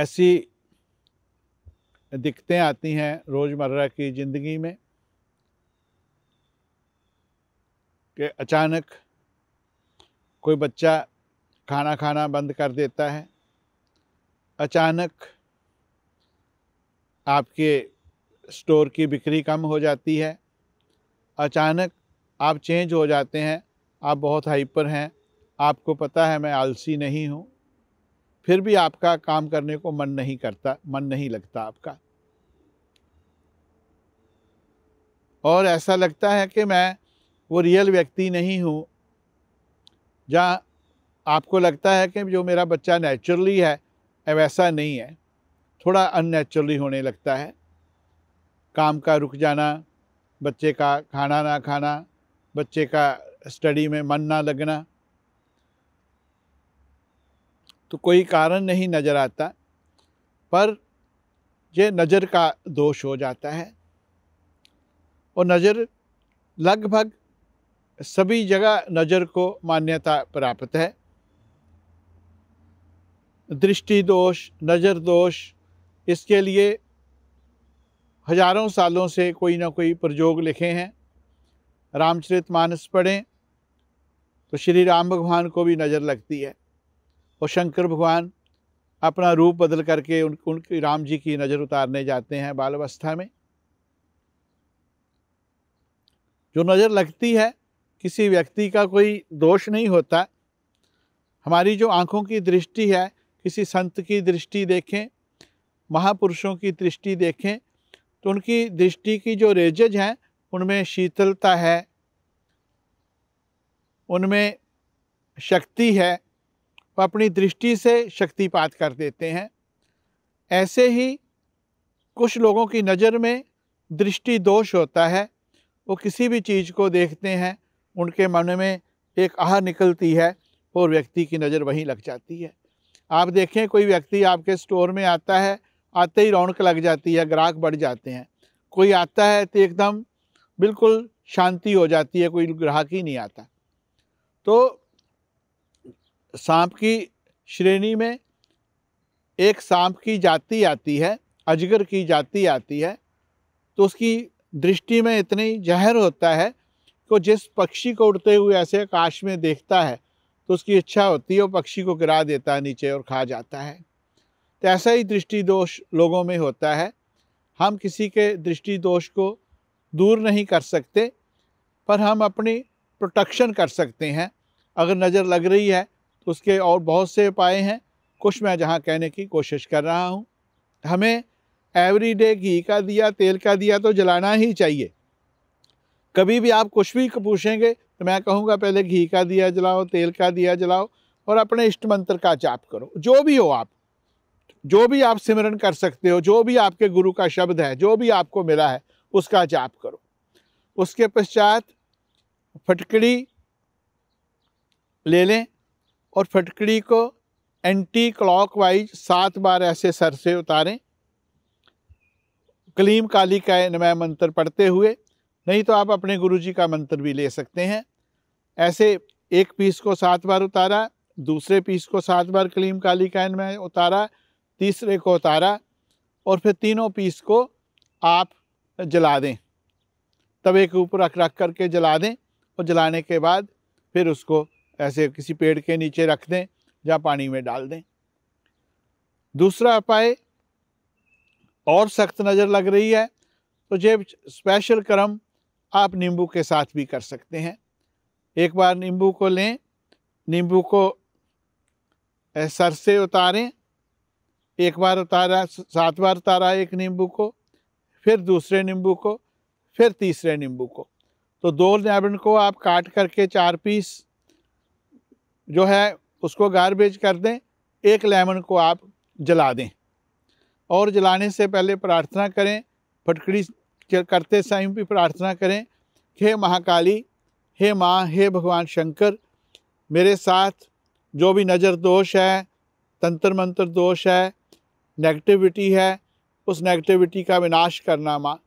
ऐसी दिक्कतें आती हैं रोज़मर्रा की ज़िंदगी में कि अचानक कोई बच्चा खाना खाना बंद कर देता है अचानक आपके स्टोर की बिक्री कम हो जाती है अचानक आप चेंज हो जाते हैं आप बहुत हाइपर हैं आपको पता है मैं आलसी नहीं हूँ फिर भी आपका काम करने को मन नहीं करता मन नहीं लगता आपका और ऐसा लगता है कि मैं वो रियल व्यक्ति नहीं हूँ जहाँ आपको लगता है कि जो मेरा बच्चा नेचुरली है वैसा नहीं है थोड़ा अननेचुरली होने लगता है काम का रुक जाना बच्चे का खाना ना खाना बच्चे का स्टडी में मन ना लगना तो कोई कारण नहीं नज़र आता पर यह नज़र का दोष हो जाता है और नज़र लगभग सभी जगह नज़र को मान्यता प्राप्त है दृष्टि दोष नज़र दोष इसके लिए हजारों सालों से कोई ना कोई प्रयोग लिखे हैं रामचरित मानस पढ़ें तो श्री राम भगवान को भी नज़र लगती है और शंकर भगवान अपना रूप बदल करके उन उनकी राम जी की नज़र उतारने जाते हैं बाल अवस्था में जो नज़र लगती है किसी व्यक्ति का कोई दोष नहीं होता हमारी जो आँखों की दृष्टि है किसी संत की दृष्टि देखें महापुरुषों की दृष्टि देखें तो उनकी दृष्टि की जो रेजज हैं उनमें शीतलता है उनमें शक्ति है वो अपनी दृष्टि से शक्तिपात कर देते हैं ऐसे ही कुछ लोगों की नज़र में दृष्टि दोष होता है वो किसी भी चीज़ को देखते हैं उनके मन में एक आह निकलती है और व्यक्ति की नज़र वहीं लग जाती है आप देखें कोई व्यक्ति आपके स्टोर में आता है आते ही रौनक लग जाती है ग्राहक बढ़ जाते हैं कोई आता है तो एकदम बिल्कुल शांति हो जाती है कोई ग्राहक ही नहीं आता तो सांप की श्रेणी में एक सांप की जाति आती है अजगर की जाति आती है तो उसकी दृष्टि में इतनी जहर होता है कि जिस पक्षी को उड़ते हुए ऐसे आकाश में देखता है तो उसकी इच्छा होती है वो पक्षी को गिरा देता है नीचे और खा जाता है तो ऐसा ही दृष्टि दोष लोगों में होता है हम किसी के दृष्टि दोष को दूर नहीं कर सकते पर हम अपनी प्रोटेक्शन कर सकते हैं अगर नज़र लग रही है तो उसके और बहुत से उपाय हैं कुछ मैं जहाँ कहने की कोशिश कर रहा हूँ हमें एवरी डे घी का दिया तेल का दिया तो जलाना ही चाहिए कभी भी आप कुछ भी पूछेंगे तो मैं कहूँगा पहले घी का दिया जलाओ तेल का दिया जलाओ और अपने इष्ट मंत्र का जाप करो जो भी हो आप जो भी आप सिमरन कर सकते हो जो भी आपके गुरु का शब्द है जो भी आपको मिला है उसका जाप करो उसके पश्चात फटकड़ी ले लें और फटकड़ी को एंटी क्लॉकवाइज सात बार ऐसे सर से उतारें कलीम काली का नमय मंत्र पढ़ते हुए नहीं तो आप अपने गुरुजी का मंत्र भी ले सकते हैं ऐसे एक पीस को सात बार उतारा दूसरे पीस को सात बार कलीम काली कैन में उतारा तीसरे को उतारा और फिर तीनों पीस को आप जला दें तवे के ऊपर रख रख करके जला दें और जलाने के बाद फिर उसको ऐसे किसी पेड़ के नीचे रख दें या पानी में डाल दें दूसरा उपाय और सख्त नज़र लग रही है तो जेब स्पेशल क्रम आप नींबू के साथ भी कर सकते हैं एक बार नींबू को लें नींबू को सर से उतारें एक बार उतारा सात बार उतारा एक नींबू को फिर दूसरे नींबू को फिर तीसरे नींबू को तो दो नैबन को आप काट करके चार पीस जो है उसको गारबेज कर दें एक लेमन को आप जला दें और जलाने से पहले प्रार्थना करें फटकड़ी करते समय भी प्रार्थना करें हे महाकाली हे माँ हे भगवान शंकर मेरे साथ जो भी नज़र दोष है तंत्र मंत्र दोष है नेगेटिविटी है उस नेगेटिविटी का विनाश करना माँ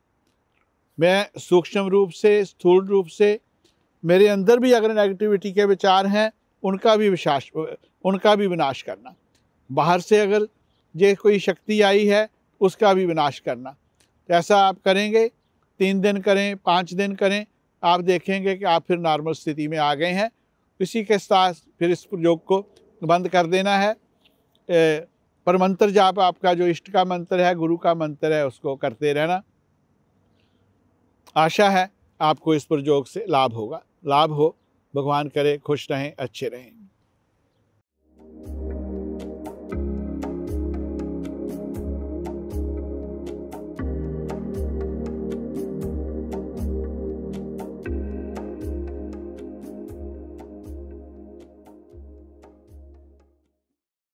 मैं सूक्ष्म रूप से स्थूल रूप से मेरे अंदर भी अगर नेगेटिविटी के विचार हैं उनका भी विशास उनका भी विनाश करना बाहर से अगर जे कोई शक्ति आई है उसका भी विनाश करना तो ऐसा आप करेंगे तीन दिन करें पाँच दिन करें आप देखेंगे कि आप फिर नॉर्मल स्थिति में आ गए हैं इसी के साथ फिर इस प्रयोग को बंद कर देना है पर मंत्र जाप आपका जो इष्ट का मंत्र है गुरु का मंत्र है उसको करते रहना आशा है आपको इस प्रयोग से लाभ होगा लाभ हो भगवान करे खुश रहें अच्छे रहें